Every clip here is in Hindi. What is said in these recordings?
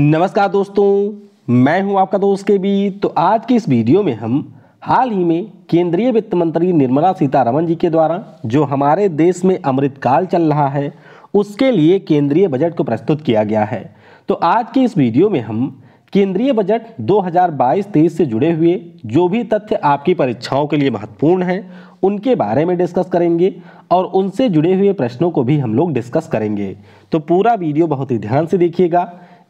नमस्कार दोस्तों मैं हूं आपका दोस्त के बी तो आज की इस वीडियो में हम हाल ही में केंद्रीय वित्त मंत्री निर्मला सीतारमन जी के द्वारा जो हमारे देश में अमृतकाल चल रहा है उसके लिए केंद्रीय बजट को प्रस्तुत किया गया है तो आज की इस वीडियो में हम केंद्रीय बजट 2022-23 से जुड़े हुए जो भी तथ्य आपकी परीक्षाओं के लिए महत्वपूर्ण हैं उनके बारे में डिस्कस करेंगे और उनसे जुड़े हुए प्रश्नों को भी हम लोग डिस्कस करेंगे तो पूरा वीडियो बहुत ही ध्यान से देखिएगा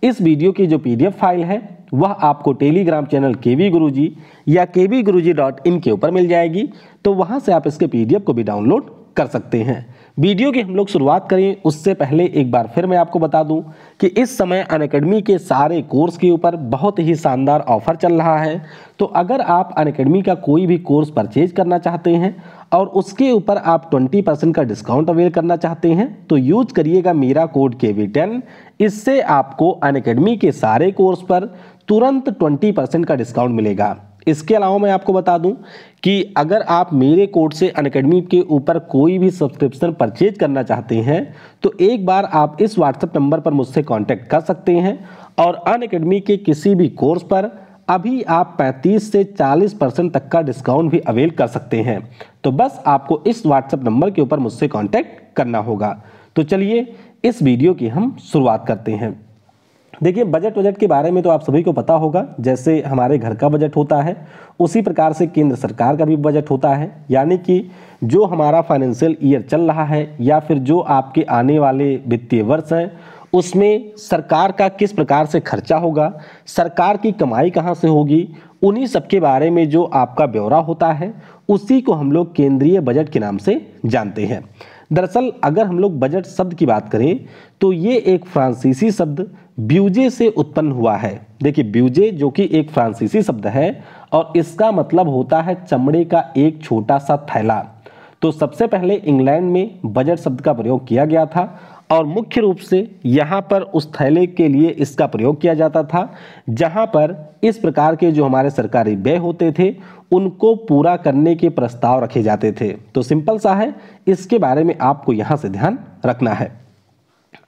इस वीडियो की जो पीडीएफ फाइल है वह आपको टेलीग्राम चैनल के वी गुरु जी या के वी गुरु जी डॉट इन के ऊपर मिल जाएगी तो वहाँ से आप इसके पीडीएफ को भी डाउनलोड कर सकते हैं वीडियो की हम लोग शुरुआत करें उससे पहले एक बार फिर मैं आपको बता दूं कि इस समय अन अकेडमी के सारे कोर्स के ऊपर बहुत ही शानदार ऑफर चल रहा है तो अगर आप अन अकेडमी का कोई भी कोर्स परचेज करना चाहते हैं और उसके ऊपर आप 20 परसेंट का डिस्काउंट अवेल करना चाहते हैं तो यूज करिएगा मेरा कोड के टेन इससे आपको अन के सारे कोर्स पर तुरंत ट्वेंटी परसेंट का डिस्काउंट मिलेगा इसके अलावा मैं आपको बता दूं कि अगर आप मेरे कोड से अनकेडमी के ऊपर कोई भी सब्सक्रिप्शन परचेज करना चाहते हैं तो एक बार आप इस व्हाट्सएप नंबर पर मुझसे कांटेक्ट कर सकते हैं और अनकेडमी के किसी भी कोर्स पर अभी आप 35 से 40 परसेंट तक का डिस्काउंट भी अवेल कर सकते हैं तो बस आपको इस व्हाट्सएप नंबर के ऊपर मुझसे कॉन्टैक्ट करना होगा तो चलिए इस वीडियो की हम शुरुआत करते हैं देखिए बजट बजट के बारे में तो आप सभी को पता होगा जैसे हमारे घर का बजट होता है उसी प्रकार से केंद्र सरकार का भी बजट होता है यानी कि जो हमारा फाइनेंशियल ईयर चल रहा है या फिर जो आपके आने वाले वित्तीय वर्ष हैं उसमें सरकार का किस प्रकार से खर्चा होगा सरकार की कमाई कहाँ से होगी उन्हीं सब के बारे में जो आपका ब्यौरा होता है उसी को हम लोग केंद्रीय बजट के नाम से जानते हैं दरअसल अगर हम लोग बजट शब्द की बात करें तो ये एक फ्रांसीसी शब्द ब्यूजे से उत्पन्न हुआ है देखिए ब्यूजे जो कि एक फ्रांसीसी शब्द है और इसका मतलब होता है चमड़े का एक छोटा सा थैला तो सबसे पहले इंग्लैंड में बजट शब्द का प्रयोग किया गया था और मुख्य रूप से यहाँ पर उस थैले के लिए इसका प्रयोग किया जाता था जहाँ पर इस प्रकार के जो हमारे सरकारी व्यय होते थे उनको पूरा करने के प्रस्ताव रखे जाते थे तो सिंपल सा है इसके बारे में आपको यहाँ से ध्यान रखना है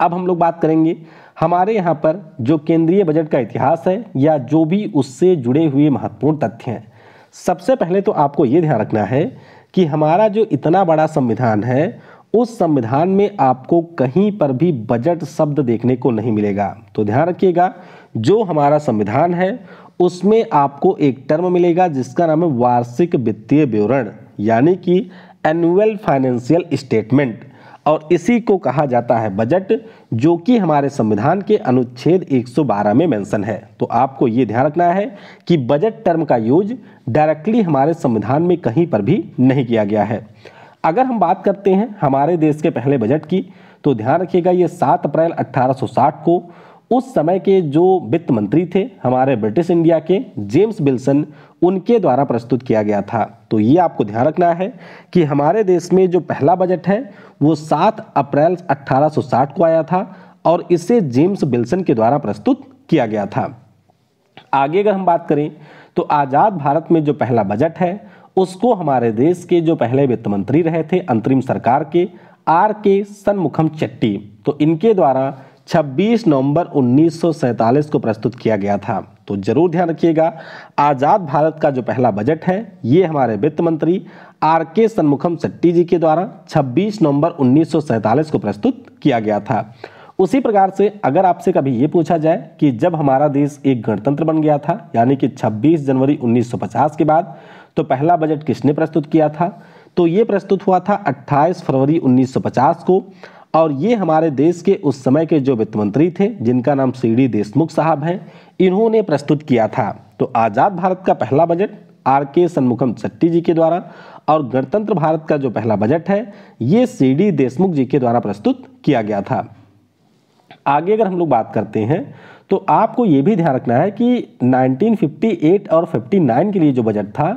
अब हम लोग बात करेंगे हमारे यहाँ पर जो केंद्रीय बजट का इतिहास है या जो भी उससे जुड़े हुए महत्वपूर्ण तथ्य हैं सबसे पहले तो आपको ये ध्यान रखना है कि हमारा जो इतना बड़ा संविधान है उस संविधान में आपको कहीं पर भी बजट शब्द देखने को नहीं मिलेगा तो ध्यान रखिएगा जो हमारा संविधान है उसमें आपको एक टर्म मिलेगा जिसका नाम है वार्षिक वित्तीय विवरण यानी कि एनुअल फाइनेंशियल स्टेटमेंट और इसी को कहा जाता है बजट जो कि हमारे संविधान के अनुच्छेद 112 में मेंशन है तो आपको ये ध्यान रखना है कि बजट टर्म का यूज डायरेक्टली हमारे संविधान में कहीं पर भी नहीं किया गया है अगर हम बात करते हैं हमारे देश के पहले बजट की तो ध्यान रखिएगा ये 7 अप्रैल 1860 को उस समय के जो वित्त मंत्री थे हमारे ब्रिटिश इंडिया के जेम्स बिल्सन उनके द्वारा प्रस्तुत किया गया था तो ये आपको ध्यान रखना है कि हमारे देश में जो पहला बजट है वो 7 अप्रैल 1860 को आया था और इसे जेम्स बिल्सन के द्वारा प्रस्तुत किया गया था आगे अगर हम बात करें तो आज़ाद भारत में जो पहला बजट है उसको हमारे देश के जो पहले वित्त मंत्री रहे थे अंतरिम सरकार के आर के सनमुखम चट्टी तो इनके द्वारा 26 नवंबर उन्नीस को प्रस्तुत किया गया था तो जरूर ध्यान रखिएगा आज़ाद भारत का जो पहला बजट है ये हमारे वित्त मंत्री आर के सन्मुखम शेट्टी जी के द्वारा 26 नवंबर उन्नीस को प्रस्तुत किया गया था उसी प्रकार से अगर आपसे कभी ये पूछा जाए कि जब हमारा देश एक गणतंत्र बन गया था यानी कि 26 जनवरी 1950 के बाद तो पहला बजट किसने प्रस्तुत किया था तो ये प्रस्तुत हुआ था 28 फरवरी 1950 को और ये हमारे देश के उस समय के जो वित्त मंत्री थे जिनका नाम सी डी देशमुख साहब हैं इन्होंने प्रस्तुत किया था तो आज़ाद भारत का पहला बजट आर के सन्मुखम चट्टी जी के द्वारा और गणतंत्र भारत का जो पहला बजट है ये सी डी देशमुख जी के द्वारा प्रस्तुत किया गया था आगे अगर हम लोग बात करते हैं तो आपको ये भी ध्यान रखना है कि 1958 और 59 के लिए जो बजट था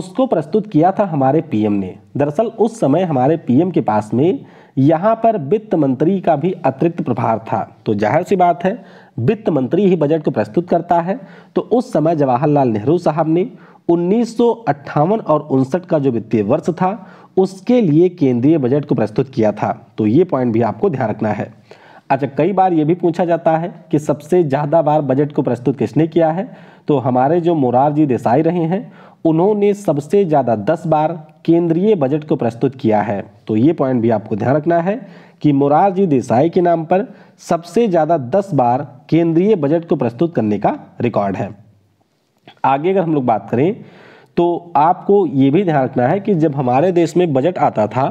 उसको प्रस्तुत किया था हमारे पीएम ने दरअसल उस समय हमारे पीएम के पास में यहाँ पर वित्त मंत्री का भी अतिरिक्त प्रभार था तो जाहिर सी बात है वित्त मंत्री ही बजट को प्रस्तुत करता है तो उस समय जवाहरलाल नेहरू साहब ने उन्नीस और उनसठ का जो वित्तीय वर्ष था उसके लिए केंद्रीय बजट को प्रस्तुत किया था तो ये पॉइंट भी आपको ध्यान रखना है अच्छा कई बार ये भी पूछा जाता है कि सबसे ज़्यादा बार बजट को प्रस्तुत किसने किया है तो हमारे जो मोरारजी देसाई रहे हैं उन्होंने सबसे ज़्यादा दस बार केंद्रीय बजट को प्रस्तुत किया है तो ये पॉइंट भी आपको ध्यान रखना है कि मोरारजी देसाई के नाम पर सबसे ज़्यादा दस बार केंद्रीय बजट को प्रस्तुत करने का रिकॉर्ड है आगे अगर हम लोग बात करें तो आपको ये भी ध्यान रखना है कि जब हमारे देश में बजट आता था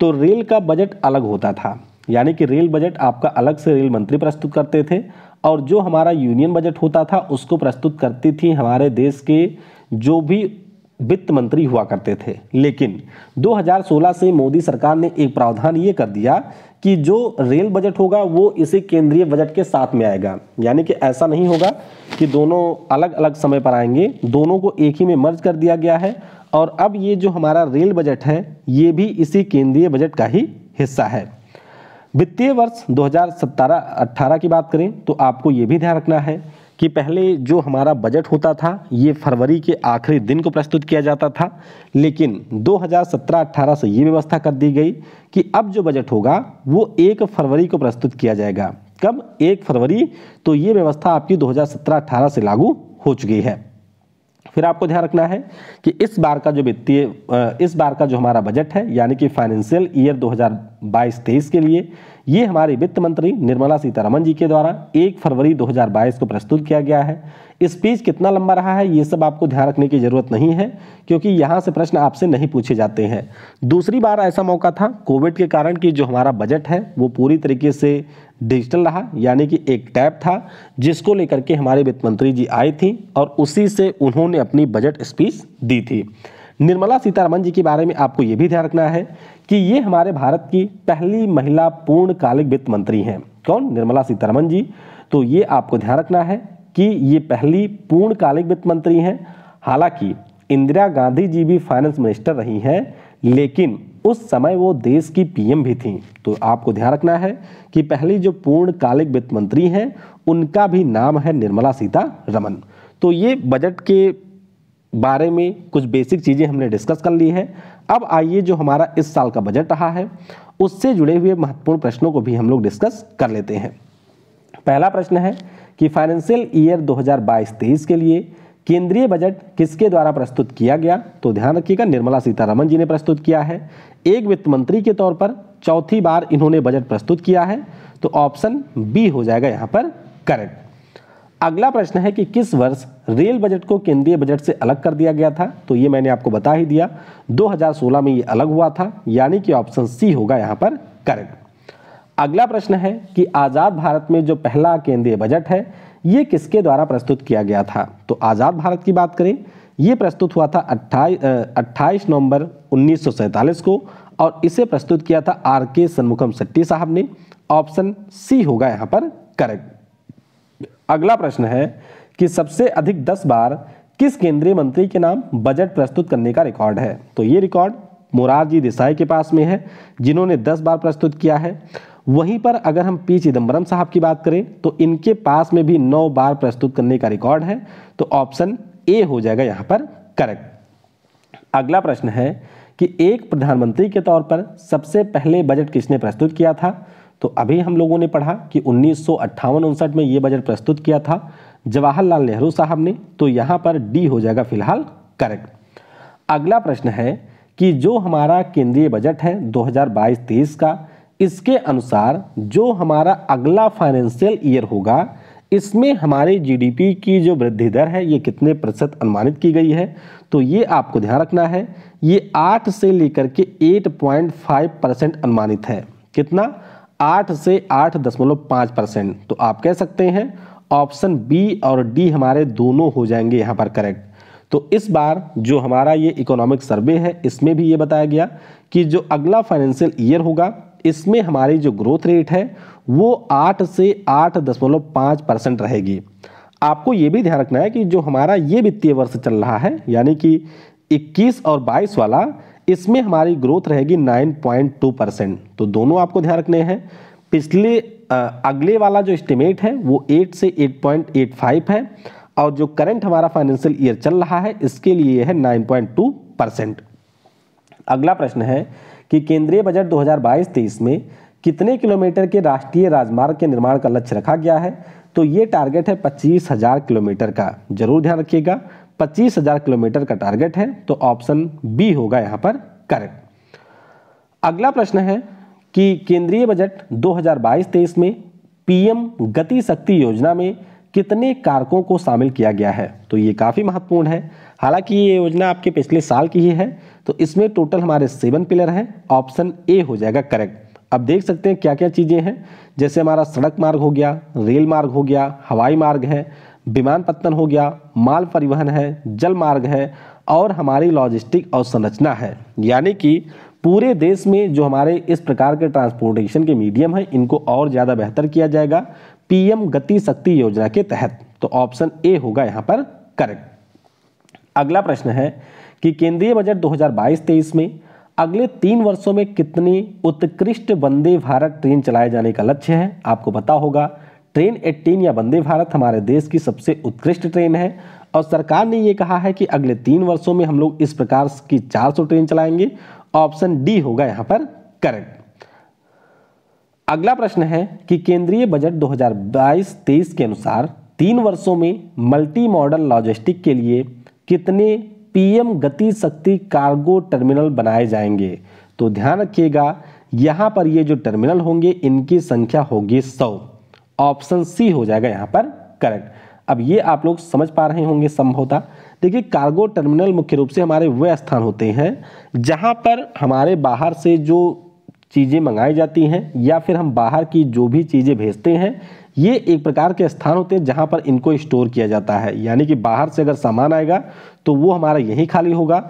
तो रेल का बजट अलग होता था यानी कि रेल बजट आपका अलग से रेल मंत्री प्रस्तुत करते थे और जो हमारा यूनियन बजट होता था उसको प्रस्तुत करती थी हमारे देश के जो भी वित्त मंत्री हुआ करते थे लेकिन 2016 से मोदी सरकार ने एक प्रावधान ये कर दिया कि जो रेल बजट होगा वो इसी केंद्रीय बजट के साथ में आएगा यानी कि ऐसा नहीं होगा कि दोनों अलग अलग समय पर आएंगे दोनों को एक ही में मर्ज कर दिया गया है और अब ये जो हमारा रेल बजट है ये भी इसी केंद्रीय बजट का ही हिस्सा है वित्तीय वर्ष दो हजार की बात करें तो आपको ये भी ध्यान रखना है कि पहले जो हमारा बजट होता था ये फरवरी के आखिरी दिन को प्रस्तुत किया जाता था लेकिन 2017-18 से ये व्यवस्था कर दी गई कि अब जो बजट होगा वो एक फरवरी को प्रस्तुत किया जाएगा कब एक फरवरी तो ये व्यवस्था आपकी 2017-18 से लागू हो चुकी है फिर आपको ध्यान रखना है कि इस बार का जो वित्तीय इस बार का जो हमारा बजट है यानी कि फाइनेंशियल ईयर 2022-23 के लिए ये हमारे वित्त मंत्री निर्मला सीतारमन जी के द्वारा एक फरवरी 2022 को प्रस्तुत किया गया है स्पीच कितना लंबा रहा है ये सब आपको ध्यान रखने की ज़रूरत नहीं है क्योंकि यहाँ से प्रश्न आपसे नहीं पूछे जाते हैं दूसरी बार ऐसा मौका था कोविड के कारण कि जो हमारा बजट है वो पूरी तरीके से डिजिटल रहा यानी कि एक टैब था जिसको लेकर के हमारे वित्त मंत्री जी आई थी और उसी से उन्होंने अपनी बजट स्पीच दी थी निर्मला सीतारमन जी के बारे में आपको ये भी ध्यान रखना है कि ये हमारे भारत की पहली महिला पूर्णकालिक वित्त मंत्री हैं कौन निर्मला सीतारमन जी तो ये आपको ध्यान रखना है कि ये पहली पूर्णकालिक वित्त मंत्री हैं हालांकि इंदिरा गांधी जी भी फाइनेंस मिनिस्टर रही हैं लेकिन उस समय वो देश की पीएम भी थी तो आपको ध्यान रखना है कि पहली जो पूर्णकालिक वित्त मंत्री हैं उनका भी नाम है निर्मला सीतारमन तो ये बजट के बारे में कुछ बेसिक चीज़ें हमने डिस्कस कर ली है अब आइए जो हमारा इस साल का बजट रहा है उससे जुड़े हुए महत्वपूर्ण प्रश्नों को भी हम लोग डिस्कस कर लेते हैं पहला प्रश्न है कि फाइनेंशियल ईयर 2022-23 के लिए केंद्रीय बजट किसके द्वारा प्रस्तुत किया गया तो ध्यान रखिएगा निर्मला सीतारमन जी ने प्रस्तुत किया है एक वित्त मंत्री के तौर पर चौथी बार इन्होंने बजट प्रस्तुत किया है तो ऑप्शन बी हो जाएगा यहाँ पर करेक्ट अगला प्रश्न है कि किस वर्ष रेल बजट को केंद्रीय बजट से अलग कर दिया गया था तो ये मैंने आपको बता ही दिया 2016 में ये अलग हुआ था यानी कि ऑप्शन सी होगा यहाँ पर करेक्ट अगला प्रश्न है कि आज़ाद भारत में जो पहला केंद्रीय बजट है ये किसके द्वारा प्रस्तुत किया गया था तो आज़ाद भारत की बात करें ये प्रस्तुत हुआ था अट्ठाईस नवंबर उन्नीस को और इसे प्रस्तुत किया था आर के सन्मुखम शेट्टी साहब ने ऑप्शन सी होगा यहाँ पर करेक्ट अगला प्रश्न है कि सबसे अधिक दस बार किस केंद्रीय मंत्री के नाम बजट प्रस्तुत करने का रिकॉर्ड है तो ये रिकॉर्ड मोरारजी देसाई के पास में है जिन्होंने दस बार प्रस्तुत किया है वहीं पर अगर हम पी चिदम्बरम साहब की बात करें तो इनके पास में भी नौ बार प्रस्तुत करने का रिकॉर्ड है तो ऑप्शन ए हो जाएगा यहाँ पर करेक्ट अगला प्रश्न है कि एक प्रधानमंत्री के तौर पर सबसे पहले बजट किसने प्रस्तुत किया था तो अभी हम लोगों ने पढ़ा कि उन्नीस सौ में ये बजट प्रस्तुत किया था जवाहरलाल नेहरू साहब ने तो यहाँ पर डी हो जाएगा फिलहाल करेक्ट अगला प्रश्न है कि जो हमारा केंद्रीय बजट है 2022-23 का इसके अनुसार जो हमारा अगला फाइनेंशियल ईयर होगा इसमें हमारे जीडीपी की जो वृद्धि दर है ये कितने प्रतिशत अनुमानित की गई है तो ये आपको ध्यान रखना है ये आठ से लेकर के एट पॉइंट फाइव परसेंट अनुमानित है कितना आठ से आठ दशमलव पाँच परसेंट तो आप कह सकते हैं ऑप्शन बी और डी हमारे दोनों हो जाएंगे यहाँ पर करेक्ट तो इस बार जो हमारा ये इकोनॉमिक सर्वे है इसमें भी ये बताया गया कि जो अगला फाइनेंशियल ईयर होगा इसमें हमारी जो ग्रोथ रेट है वो आठ से आठ दशमलव पाँच परसेंट रहेगी आपको ये भी ध्यान रखना है कि जो हमारा ये वित्तीय वर्ष चल रहा है यानी कि 21 और 22 वाला इसमें हमारी ग्रोथ रहेगी 9.2 परसेंट तो दोनों आपको ध्यान रखने हैं पिछले अगले वाला जो इस्टीमेट है वो 8 से 8.85 है और जो करंट हमारा फाइनेंशियल ईयर चल रहा है इसके लिए है 9.2 परसेंट अगला प्रश्न है कि केंद्रीय बजट 2022-23 में कितने किलोमीटर के राष्ट्रीय राजमार्ग के निर्माण का लक्ष्य रखा गया है तो ये टारगेट है पच्चीस हजार किलोमीटर का जरूर ध्यान रखिएगा पच्चीस हजार किलोमीटर का टारगेट है तो ऑप्शन बी होगा यहाँ पर करेक्ट अगला प्रश्न है कि केंद्रीय बजट 2022-23 में पीएम गति शक्ति योजना में कितने कारकों को शामिल किया गया है तो ये काफ़ी महत्वपूर्ण है हालांकि ये योजना आपके पिछले साल की ही है तो इसमें टोटल हमारे सेवन पिलर हैं ऑप्शन ए हो जाएगा करेक्ट अब देख सकते हैं क्या क्या चीज़ें हैं जैसे हमारा सड़क मार्ग हो गया रेल मार्ग हो गया हवाई मार्ग है विमान पत्तन हो गया माल परिवहन है जल मार्ग है और हमारी लॉजिस्टिक और संरचना है यानी कि पूरे देश में जो हमारे इस प्रकार के ट्रांसपोर्टेशन के मीडियम हैं इनको और ज़्यादा बेहतर किया जाएगा पीएम गति शक्ति योजना के तहत तो ऑप्शन ए होगा यहाँ पर करेक्ट अगला प्रश्न है कि केंद्रीय बजट 2022-23 में अगले तीन वर्षों में कितनी उत्कृष्ट वंदे भारत ट्रेन चलाए जाने का लक्ष्य है आपको पता होगा ट्रेन 18 या वंदे भारत हमारे देश की सबसे उत्कृष्ट ट्रेन है और सरकार ने ये कहा है कि अगले तीन वर्षों में हम लोग इस प्रकार की 400 ट्रेन चलाएंगे ऑप्शन डी होगा यहाँ पर करेक्ट अगला प्रश्न है कि केंद्रीय बजट 2022-23 के अनुसार तीन वर्षों में मल्टी मॉडल लॉजिस्टिक के लिए कितने पीएम गति शक्ति कार्गो टर्मिनल बनाए जाएंगे तो ध्यान रखिएगा यहाँ पर ये जो टर्मिनल होंगे इनकी संख्या होगी सौ ऑप्शन सी हो जाएगा यहाँ पर करेक्ट अब ये आप लोग समझ पा रहे होंगे संभवता देखिए कार्गो टर्मिनल मुख्य रूप से हमारे वह स्थान होते हैं जहाँ पर हमारे बाहर से जो चीज़ें मंगाई जाती हैं या फिर हम बाहर की जो भी चीज़ें भेजते हैं ये एक प्रकार के स्थान होते हैं जहाँ पर इनको स्टोर किया जाता है यानी कि बाहर से अगर सामान आएगा तो वो हमारा यहीं खाली होगा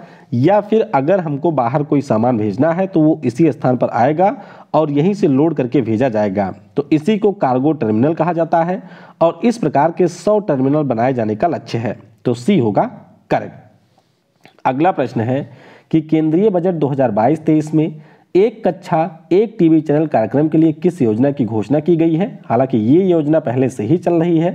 या फिर अगर हमको बाहर कोई सामान भेजना है तो वो इसी स्थान पर आएगा और यहीं से लोड करके भेजा जाएगा तो इसी को कार्गो टर्मिनल कहा जाता है और इस प्रकार के 100 टर्मिनल बनाए जाने का लक्ष्य है तो सी होगा करेक्ट अगला प्रश्न है कि केंद्रीय बजट 2022-23 में एक कक्षा एक टीवी चैनल कार्यक्रम के लिए किस योजना की घोषणा की गई है हालांकि ये योजना पहले से ही चल रही है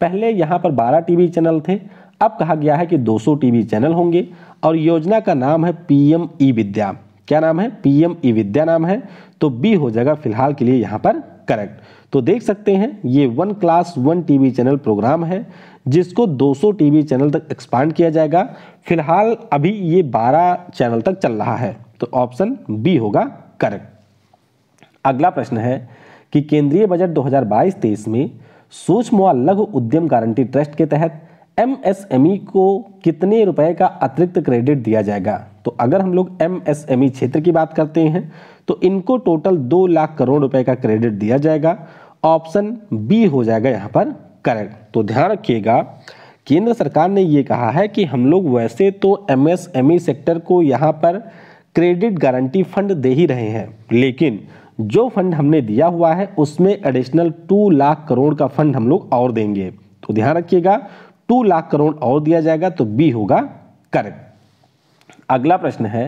पहले यहाँ पर 12 टीवी चैनल थे अब कहा गया है कि 200 टीवी चैनल होंगे और योजना का नाम है पीएम ई विद्या क्या नाम है पीएम ई विद्या नाम है तो बी हो जाएगा फिलहाल के लिए यहाँ पर करेक्ट तो देख सकते हैं ये one class one TV channel program है जिसको 200 टीवी चैनल तक एक्सपांड किया जाएगा फिलहाल अभी ये 12 चैनल तक चल रहा है तो ऑप्शन बी होगा करेक्ट अगला प्रश्न है कि केंद्रीय बजट 2022-23 में सूक्ष्म व लघु उद्यम गारंटी ट्रस्ट के तहत एमएसएमई e को कितने रुपए का अतिरिक्त क्रेडिट दिया जाएगा तो अगर हम लोग एमएसएमई e क्षेत्र की बात करते हैं तो इनको टोटल दो लाख करोड़ रुपए का क्रेडिट दिया जाएगा ऑप्शन बी हो जाएगा यहाँ पर करेक्ट तो ध्यान रखिएगा केंद्र सरकार ने ये कहा है कि हम लोग वैसे तो एमएसएमई सेक्टर e को यहाँ पर क्रेडिट गारंटी फंड दे ही रहे हैं लेकिन जो फंड हमने दिया हुआ है उसमें एडिशनल टू लाख करोड़ का फंड हम लोग और देंगे तो ध्यान रखिएगा टू लाख करोड़ और दिया जाएगा तो बी होगा करेक्ट अगला प्रश्न है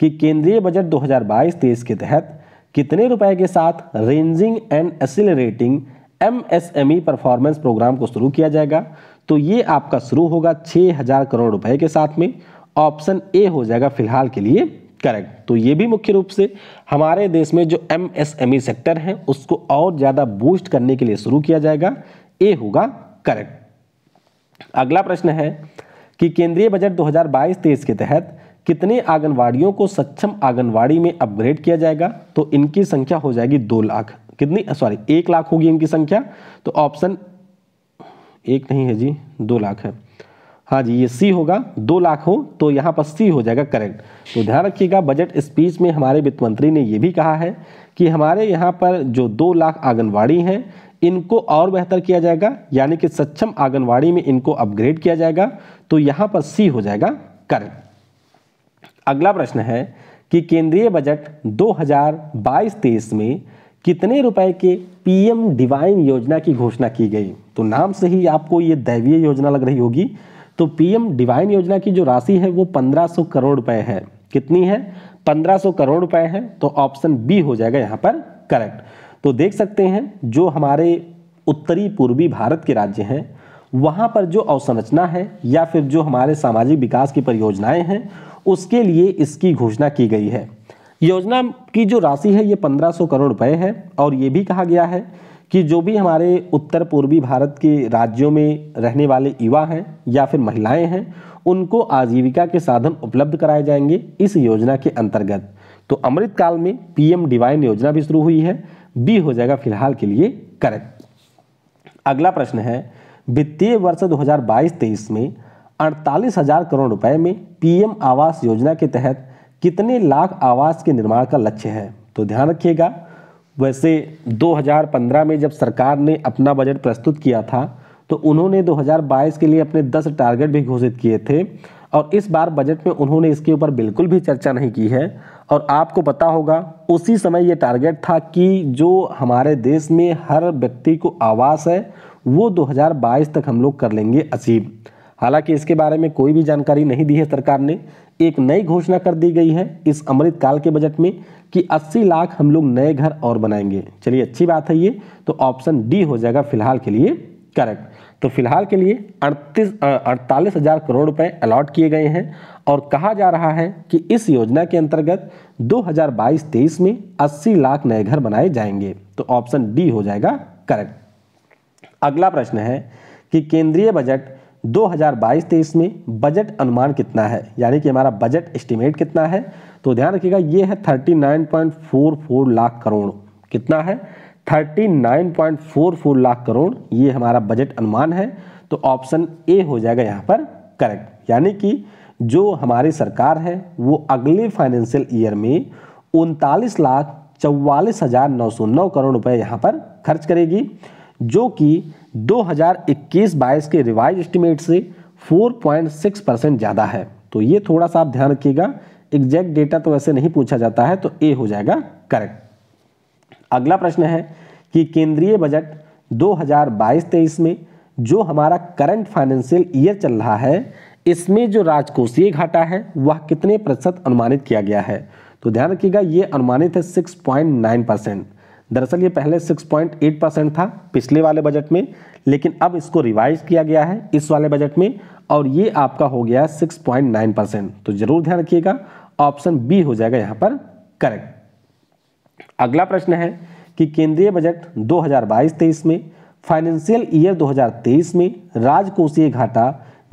कि केंद्रीय बजट 2022-23 के तहत कितने रुपए के साथ raising and accelerating MSME performance program को शुरू किया जाएगा तो ये आपका शुरू होगा छः हज़ार करोड़ रुपए के साथ में ऑप्शन ए हो जाएगा फिलहाल के लिए करेक्ट तो ये भी मुख्य रूप से हमारे देश में जो एमएसएमई सेक्टर है उसको और ज़्यादा बूस्ट करने के लिए शुरू किया जाएगा ए होगा करेक्ट अगला प्रश्न है कि केंद्रीय बजट 2022-23 के तहत कितने आंगनवाड़ियों को सक्षम आंगनवाड़ी में अपग्रेड किया जाएगा तो इनकी संख्या हो जाएगी दो लाख कितनी सॉरी एक लाख होगी इनकी संख्या तो ऑप्शन एक नहीं है जी दो लाख है हाँ जी ये सी होगा दो लाख हो तो यहाँ पर सी हो जाएगा करेक्ट तो ध्यान रखिएगा बजट स्पीच में हमारे वित्त मंत्री ने ये भी कहा है कि हमारे यहाँ पर जो दो लाख आंगनवाड़ी हैं इनको और बेहतर किया जाएगा यानी कि सक्षम आंगनवाड़ी में इनको अपग्रेड किया जाएगा तो यहां पर सी हो जाएगा कर अगला प्रश्न है कि केंद्रीय बजट 2022-23 में कितने रुपए के पीएम डिवाइन योजना की घोषणा की गई तो नाम से ही आपको ये दैवीय योजना लग रही होगी तो पीएम डिवाइन योजना की जो राशि है वो 1500 करोड़ रुपए है कितनी है 1500 करोड़ रुपए है तो ऑप्शन बी हो जाएगा यहां पर करेक्ट तो देख सकते हैं जो हमारे उत्तरी पूर्वी भारत के राज्य हैं वहाँ पर जो अवसंरचना है या फिर जो हमारे सामाजिक विकास की परियोजनाएं हैं उसके लिए इसकी घोषणा की गई है योजना की जो राशि है ये 1500 करोड़ रुपए है और ये भी कहा गया है कि जो भी हमारे उत्तर पूर्वी भारत के राज्यों में रहने वाले युवा हैं या फिर महिलाएं हैं उनको आजीविका के साधन उपलब्ध कराए जाएंगे इस योजना के अंतर्गत तो अमृतकाल में पीएम डिवाइन योजना भी शुरू हुई है बी हो जाएगा फिलहाल के लिए करेक्ट अगला प्रश्न है वित्तीय वर्ष 2022-23 में अड़तालीस हजार करोड़ रुपए में पीएम आवास योजना के तहत कितने लाख आवास के निर्माण का लक्ष्य है तो ध्यान रखिएगा वैसे 2015 में जब सरकार ने अपना बजट प्रस्तुत किया था तो उन्होंने 2022 के लिए अपने 10 टारगेट भी घोषित किए थे और इस बार बजट में उन्होंने इसके ऊपर बिल्कुल भी चर्चा नहीं की है और आपको पता होगा उसी समय ये टारगेट था कि जो हमारे देश में हर व्यक्ति को आवास है वो 2022 तक हम लोग कर लेंगे अचीव हालांकि इसके बारे में कोई भी जानकारी नहीं दी है सरकार ने एक नई घोषणा कर दी गई है इस अमृतकाल के बजट में कि 80 लाख हम लोग नए घर और बनाएंगे चलिए अच्छी बात है ये तो ऑप्शन डी हो जाएगा फिलहाल के लिए करेक्ट तो फिलहाल के लिए अड़तीस अड़तालीस हज़ार करोड़ रुपए अलॉट किए गए हैं और कहा जा रहा है कि इस योजना के अंतर्गत 2022-23 में 80 लाख नए घर बनाए जाएंगे तो ऑप्शन डी हो जाएगा करेक्ट अगला प्रश्न है कि केंद्रीय बजट 2022-23 में बजट अनुमान कितना है यानी कि हमारा बजट एस्टिमेट कितना है तो ध्यान रखिएगा ये है थर्टी लाख करोड़ कितना है 39.44 लाख करोड़ ये हमारा बजट अनुमान है तो ऑप्शन ए हो जाएगा यहाँ पर करेक्ट यानी कि जो हमारी सरकार है वो अगले फाइनेंशियल ईयर में उनतालीस लाख चौवालीस हज़ार नौ सौ नौ करोड़ रुपए यहाँ पर खर्च करेगी जो कि 2021-22 के रिवाइज एस्टिमेट से 4.6 परसेंट ज़्यादा है तो ये थोड़ा सा आप ध्यान रखिएगा एग्जैक्ट डेटा तो वैसे नहीं पूछा जाता है तो ए हो जाएगा करेक्ट अगला प्रश्न है कि केंद्रीय बजट 2022-23 में जो हमारा करंट फाइनेंशियल ईयर चल रहा है इसमें जो राजकोषीय घाटा है वह कितने प्रतिशत अनुमानित किया गया है तो ध्यान रखिएगा ये अनुमानित है 6.9 परसेंट दरअसल ये पहले 6.8 परसेंट था पिछले वाले बजट में लेकिन अब इसको रिवाइज किया गया है इस वाले बजट में और ये आपका हो गया नाइन परसेंट तो ज़रूर ध्यान रखिएगा ऑप्शन बी हो जाएगा यहाँ पर करेक्ट अगला प्रश्न है कि केंद्रीय बजट 2022-23 में फाइनेंशियल ईयर 2023 में राजकोषीय घाटा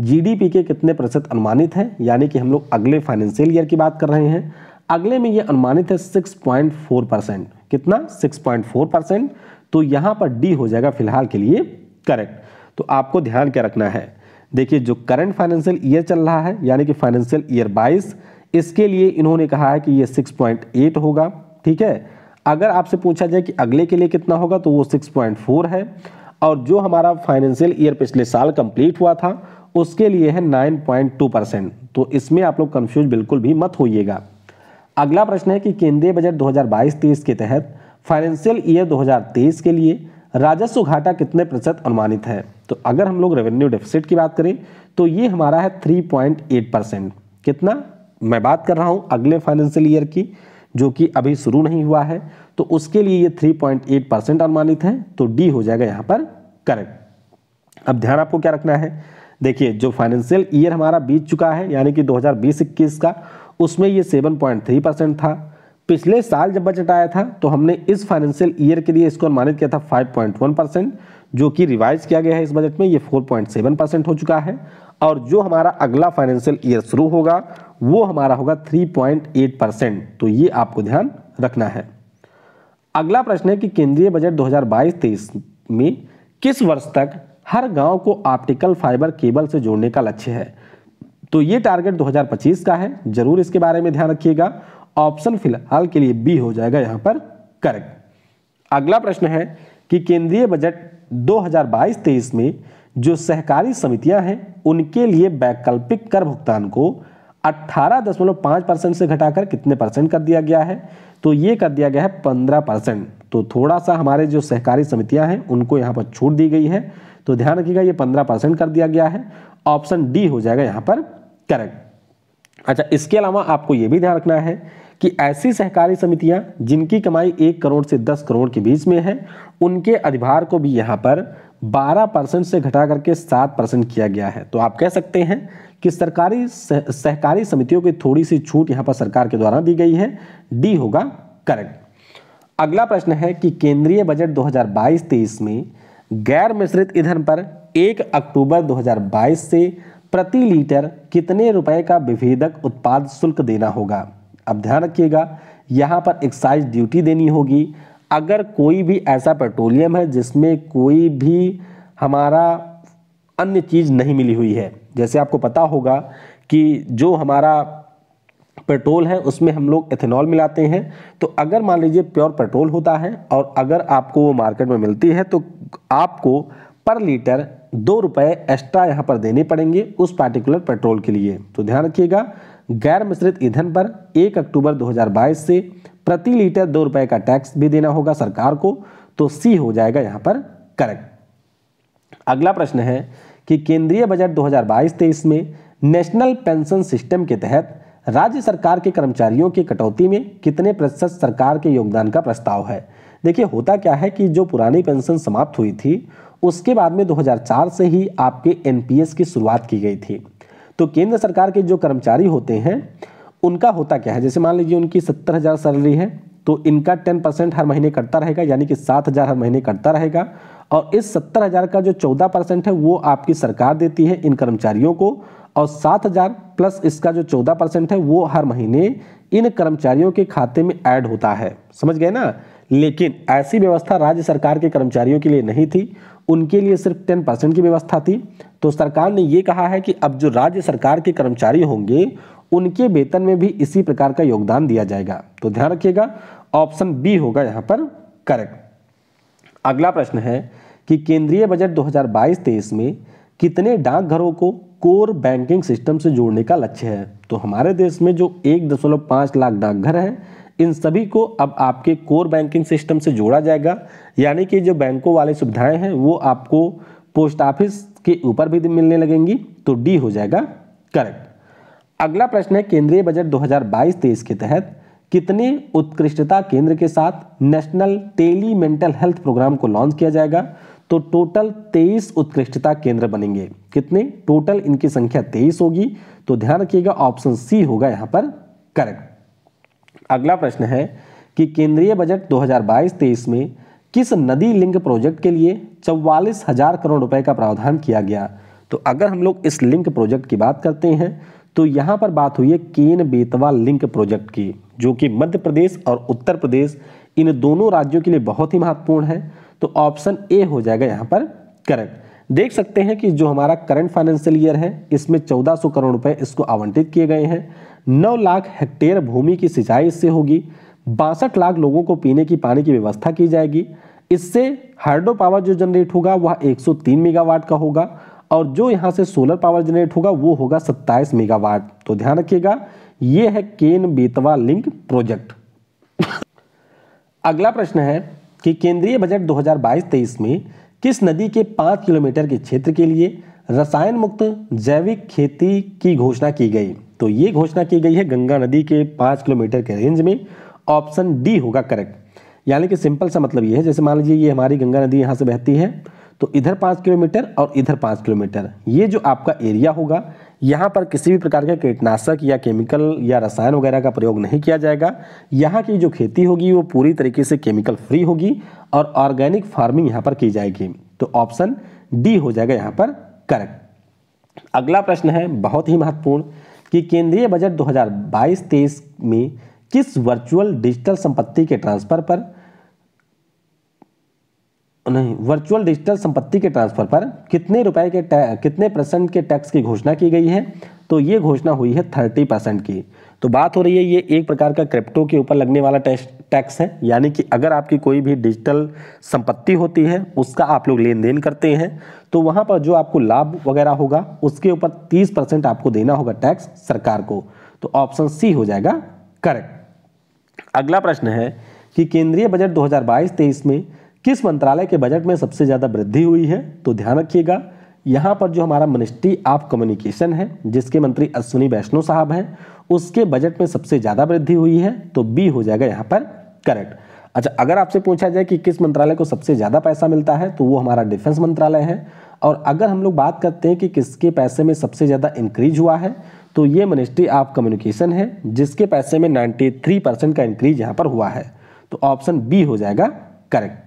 जीडीपी के कितने प्रतिशत अनुमानित है यानी कि हम लोग अगले फाइनेंशियल ईयर की बात कर रहे हैं अगले में ये अनुमानित है 6.4 परसेंट कितना 6.4 परसेंट तो यहाँ पर डी हो जाएगा फिलहाल के लिए करेक्ट तो आपको ध्यान क्या रखना है देखिए जो करंट फाइनेंशियल ईयर चल रहा है यानी कि फाइनेंशियल ईयर 22 इसके लिए इन्होंने कहा है कि ये 6.8 होगा ठीक है अगर आपसे पूछा जाए कि अगले के लिए कितना होगा तो वो 6.4 है और जो हमारा फाइनेंशियल ईयर पिछले साल कंप्लीट हुआ था उसके लिए है 9.2 परसेंट तो इसमें आप लोग कंफ्यूज बिल्कुल भी मत होइएगा अगला प्रश्न है कि केंद्रीय बजट 2022-23 के तहत फाइनेंशियल ईयर 2023 के लिए राजस्व घाटा कितने प्रतिशत अनुमानित है तो अगर हम लोग रेवेन्यू डेफिसिट की बात करें तो ये हमारा है थ्री परसेंट कितना मैं बात कर रहा हूँ अगले फाइनेंशियल ईयर की जो कि अभी शुरू नहीं हुआ है तो उसके लिए ये 3.8 परसेंट अनुमानित है तो डी हो जाएगा यहाँ पर करेक्ट अब ध्यान आपको क्या रखना है देखिए जो फाइनेंशियल ईयर हमारा बीत चुका है यानी कि 2020-21 का उसमें ये 7.3 परसेंट था पिछले साल जब बजट आया था तो हमने इस फाइनेंशियल ईयर के लिए इसको अनुमानित किया था फाइव जो कि रिवाइज किया गया है इस बजट में ये 4.7 परसेंट हो चुका है और जो हमारा अगला फाइनेंशियल ईयर शुरू होगा वो हमारा होगा 3.8 परसेंट तो ये आपको ध्यान रखना है अगला प्रश्न है कि केंद्रीय बजट 2022-23 में किस वर्ष तक हर गांव को ऑप्टिकल फाइबर केबल से जोड़ने का लक्ष्य है तो ये टारगेट 2025 का है जरूर इसके बारे में ध्यान रखिएगा ऑप्शन फिलहाल के लिए बी हो जाएगा यहां पर करेक्ट अगला प्रश्न है कि केंद्रीय बजट 2022-23 में जो सहकारी समितियां हैं उनके लिए वैकल्पिक कर भुगतान को 18.5 परसेंट से घटाकर कितने परसेंट कर दिया गया है तो ये कर दिया गया है 15 परसेंट तो थोड़ा सा हमारे जो सहकारी समितियां हैं उनको यहाँ पर छूट दी गई है तो ध्यान रखिएगा ये 15 परसेंट कर दिया गया है ऑप्शन डी हो जाएगा यहाँ पर करेक्ट अच्छा इसके अलावा आपको ये भी ध्यान रखना है कि ऐसी सहकारी समितियां जिनकी कमाई एक करोड़ से दस करोड़ के बीच में है उनके अधिभार को भी यहाँ पर 12 परसेंट से घटा करके 7 परसेंट किया गया है तो आप कह सकते हैं कि सरकारी सह, सहकारी समितियों की थोड़ी सी छूट यहां पर सरकार के द्वारा दी गई है डी होगा करेक्ट अगला प्रश्न है कि केंद्रीय बजट 2022-23 में गैर मिश्रित ईंधन पर 1 अक्टूबर 2022 से प्रति लीटर कितने रुपए का विभेदक उत्पाद शुल्क देना होगा अब ध्यान रखिएगा यहाँ पर एक्साइज ड्यूटी देनी होगी अगर कोई भी ऐसा पेट्रोलियम है जिसमें कोई भी हमारा अन्य चीज़ नहीं मिली हुई है जैसे आपको पता होगा कि जो हमारा पेट्रोल है उसमें हम लोग एथेनॉल मिलाते हैं तो अगर मान लीजिए प्योर पेट्रोल होता है और अगर आपको वो मार्केट में मिलती है तो आपको पर लीटर दो रुपये एक्स्ट्रा यहाँ पर देने पड़ेंगे उस पार्टिकुलर पेट्रोल के लिए तो ध्यान रखिएगा गैर मिश्रित ईंधन पर एक अक्टूबर 2022 से प्रति लीटर दो रुपए का टैक्स भी देना होगा सरकार को तो सी हो जाएगा यहां पर करेक्ट अगला प्रश्न है कि केंद्रीय बजट 2022-23 में नेशनल पेंशन सिस्टम के तहत राज्य सरकार के कर्मचारियों की कटौती में कितने प्रतिशत सरकार के योगदान का प्रस्ताव है देखिए होता क्या है कि जो पुरानी पेंशन समाप्त हुई थी उसके बाद में 2004 से ही आपके एनपीएस की शुरुआत की गई थी तो केंद्र सरकार के जो कर्मचारी होते हैं उनका होता क्या है जैसे मान लीजिए उनकी सत्तर हज़ार सैलरी है तो इनका टेन परसेंट हर महीने कटता रहेगा यानी कि सात हज़ार हर महीने कटता रहेगा और इस सत्तर हज़ार का जो चौदह परसेंट है वो आपकी सरकार देती है इन कर्मचारियों को और सात हज़ार प्लस इसका जो चौदह परसेंट है वो हर महीने इन कर्मचारियों के खाते में ऐड होता है समझ गए ना लेकिन ऐसी व्यवस्था राज्य सरकार के कर्मचारियों के लिए नहीं थी उनके लिए सिर्फ टेन परसेंट की व्यवस्था थी तो सरकार ने ये कहा है कि अब जो राज्य सरकार के कर्मचारी होंगे उनके वेतन में भी इसी प्रकार का योगदान दिया जाएगा तो ध्यान रखिएगा ऑप्शन बी होगा यहाँ पर करेक्ट अगला प्रश्न है कि केंद्रीय बजट 2022 हजार में कितने डाकघरों को कोर बैंकिंग सिस्टम से जोड़ने का लक्ष्य है तो हमारे देश में जो एक दशमलव पाँच लाख डाकघर हैं इन सभी को अब आपके कोर बैंकिंग सिस्टम से जोड़ा जाएगा यानी कि जो बैंकों वाली सुविधाएं हैं वो आपको पोस्ट ऑफिस के ऊपर भी मिलने लगेंगी तो डी हो जाएगा करेक्ट अगला प्रश्न है केंद्रीय बजट 2022-23 के तहत कितने उत्कृष्टता केंद्र के साथ national tele mental health program को लॉन्च किया जाएगा तो टोटल 23 उत्कृष्टता केंद्र बनेंगे कितने टोटल इनकी संख्या 23 होगी तो ध्यान रखिएगा ऑप्शन सी होगा यहाँ पर करेक्ट अगला प्रश्न है कि केंद्रीय बजट 2022-23 में किस नदी लिंक प्रोजेक्ट के लिए चौवालीस हजार करोड़ रुपए का प्रावधान किया गया तो अगर हम लोग इस लिंक प्रोजेक्ट की बात करते हैं तो यहाँ पर बात हुई है केन बेतवा लिंक प्रोजेक्ट की जो कि मध्य प्रदेश और उत्तर प्रदेश इन दोनों राज्यों के लिए बहुत ही महत्वपूर्ण है तो ऑप्शन ए हो जाएगा यहाँ पर करेक्ट देख सकते हैं कि जो हमारा करंट फाइनेंशियल ईयर है इसमें 1400 करोड़ रुपए इसको आवंटित किए गए हैं 9 लाख हेक्टेयर भूमि की सिंचाई इससे होगी बासठ लाख लोगों को पीने की पानी की व्यवस्था की जाएगी इससे हाइड्रो पावर जो जनरेट होगा वह एक मेगावाट का होगा और जो यहाँ से सोलर पावर जनरेट होगा वो होगा 27 मेगावाट तो ध्यान रखिएगा ये है केन बेतवा लिंक प्रोजेक्ट अगला प्रश्न है कि केंद्रीय बजट 2022-23 में किस नदी के पाँच किलोमीटर के क्षेत्र के लिए रसायन मुक्त जैविक खेती की घोषणा की गई तो ये घोषणा की गई है गंगा नदी के पाँच किलोमीटर के रेंज में ऑप्शन डी होगा करेक्ट यानी कि सिंपल सा मतलब ये है जैसे मान लीजिए ये हमारी गंगा नदी यहाँ से बहती है तो इधर पाँच किलोमीटर और इधर पाँच किलोमीटर ये जो आपका एरिया होगा यहाँ पर किसी भी प्रकार के कीटनाशक या केमिकल या रसायन वगैरह का प्रयोग नहीं किया जाएगा यहाँ की जो खेती होगी वो पूरी तरीके से केमिकल फ्री होगी और ऑर्गेनिक फार्मिंग यहाँ पर की जाएगी तो ऑप्शन डी हो जाएगा यहाँ पर करेक्ट अगला प्रश्न है बहुत ही महत्वपूर्ण कि केंद्रीय बजट 2022-23 में किस वर्चुअल डिजिटल संपत्ति के ट्रांसफर पर नहीं वर्चुअल डिजिटल संपत्ति के ट्रांसफर पर कितने रुपए के कितने परसेंट के टैक्स की घोषणा की गई है तो ये घोषणा हुई है थर्टी परसेंट की तो बात हो रही है ये एक प्रकार का क्रिप्टो के ऊपर लगने वाला टैक्स है यानी कि अगर आपकी कोई भी डिजिटल संपत्ति होती है उसका आप लोग लेन देन करते हैं तो वहाँ पर जो आपको लाभ वगैरह होगा उसके ऊपर तीस आपको देना होगा टैक्स सरकार को तो ऑप्शन सी हो जाएगा करेक्ट अगला प्रश्न है कि केंद्रीय बजट दो हजार में किस मंत्रालय के बजट में सबसे ज़्यादा वृद्धि हुई है तो ध्यान रखिएगा यहाँ पर जो हमारा मिनिस्ट्री ऑफ कम्युनिकेशन है जिसके मंत्री अश्विनी वैष्णो साहब हैं उसके बजट में सबसे ज़्यादा वृद्धि हुई है तो बी हो जाएगा यहाँ पर करेक्ट अच्छा अगर आपसे पूछा जाए कि किस मंत्रालय को सबसे ज़्यादा पैसा मिलता है तो वो हमारा डिफेंस मंत्रालय है और अगर हम लोग बात करते हैं कि किसके पैसे में सबसे ज़्यादा इंक्रीज हुआ है तो ये मिनिस्ट्री ऑफ कम्युनिकेशन है जिसके पैसे में नाइन्टी परसेंट का इंक्रीज यहाँ पर हुआ है तो ऑप्शन बी हो जाएगा करेक्ट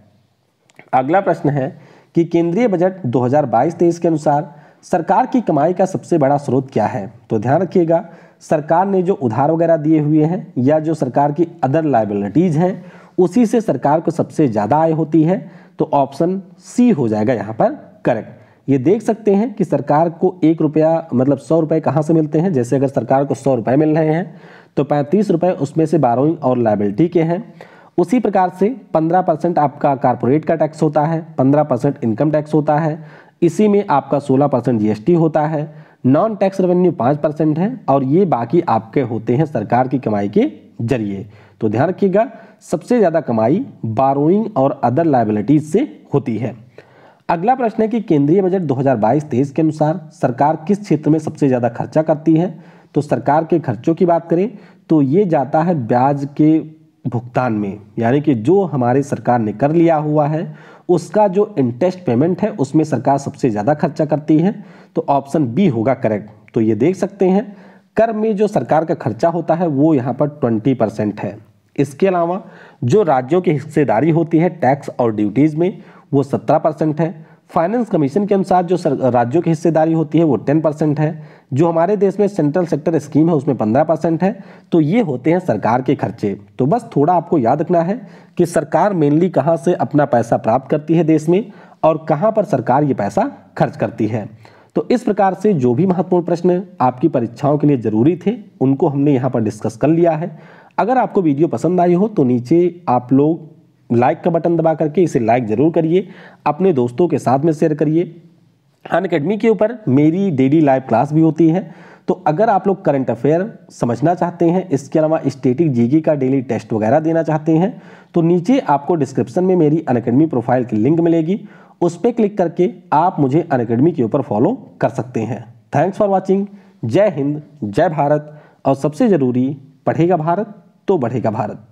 अगला प्रश्न है कि केंद्रीय बजट 2022-23 के अनुसार सरकार की कमाई का सबसे बड़ा स्रोत क्या है तो ध्यान रखिएगा सरकार ने जो उधार वगैरह दिए हुए हैं या जो सरकार की अदर लाइबिलिटीज़ हैं उसी से सरकार को सबसे ज़्यादा आय होती है तो ऑप्शन सी हो जाएगा यहाँ पर करेक्ट ये देख सकते हैं कि सरकार को एक रुपया मतलब सौ रुपये कहाँ से मिलते हैं जैसे अगर सरकार को सौ रुपये मिल रहे हैं तो पैंतीस रुपये उसमें से बारोइंग और लाइबिलिटी के हैं उसी प्रकार से 15 परसेंट आपका कारपोरेट का टैक्स होता है 15 परसेंट इनकम टैक्स होता है इसी में आपका 16 परसेंट जी होता है नॉन टैक्स रेवेन्यू 5 परसेंट है और ये बाकी आपके होते हैं सरकार की कमाई के जरिए तो ध्यान रखिएगा सबसे ज़्यादा कमाई बारोइंग और अदर लाइबिलिटीज से होती है अगला प्रश्न है कि केंद्रीय बजट 2022-23 के अनुसार सरकार किस क्षेत्र में सबसे ज़्यादा खर्चा करती है तो सरकार के खर्चों की बात करें तो ये जाता है ब्याज के भुगतान में यानी कि जो हमारे सरकार ने कर लिया हुआ है उसका जो इंटरेस्ट पेमेंट है उसमें सरकार सबसे ज़्यादा खर्चा करती है तो ऑप्शन बी होगा करेक्ट तो ये देख सकते हैं कर में जो सरकार का खर्चा होता है वो यहाँ पर ट्वेंटी परसेंट है इसके अलावा जो राज्यों की हिस्सेदारी होती है टैक्स और ड्यूटीज़ में वो सत्रह परसेंट है फाइनेंस कमीशन के अनुसार जो राज्यों की हिस्सेदारी होती है वो टेन परसेंट है जो हमारे देश में सेंट्रल सेक्टर स्कीम है उसमें पंद्रह परसेंट है तो ये होते हैं सरकार के खर्चे तो बस थोड़ा आपको याद रखना है कि सरकार मेनली कहाँ से अपना पैसा प्राप्त करती है देश में और कहाँ पर सरकार ये पैसा खर्च करती है तो इस प्रकार से जो भी महत्वपूर्ण प्रश्न आपकी परीक्षाओं के लिए ज़रूरी थे उनको हमने यहाँ पर डिस्कस कर लिया है अगर आपको वीडियो पसंद आई हो तो नीचे आप लोग लाइक का बटन दबा करके इसे लाइक ज़रूर करिए अपने दोस्तों के साथ में शेयर करिए अन अकेडमी के ऊपर मेरी डेली लाइव क्लास भी होती है तो अगर आप लोग करंट अफेयर समझना चाहते हैं इसके अलावा स्टेटिक जी का डेली टेस्ट वगैरह देना चाहते हैं तो नीचे आपको डिस्क्रिप्शन में मेरी अन प्रोफाइल की लिंक मिलेगी उस पर क्लिक करके आप मुझे अन के ऊपर फॉलो कर सकते हैं थैंक्स फॉर वॉचिंग जय हिंद जय भारत और सबसे ज़रूरी पढ़ेगा भारत तो बढ़ेगा भारत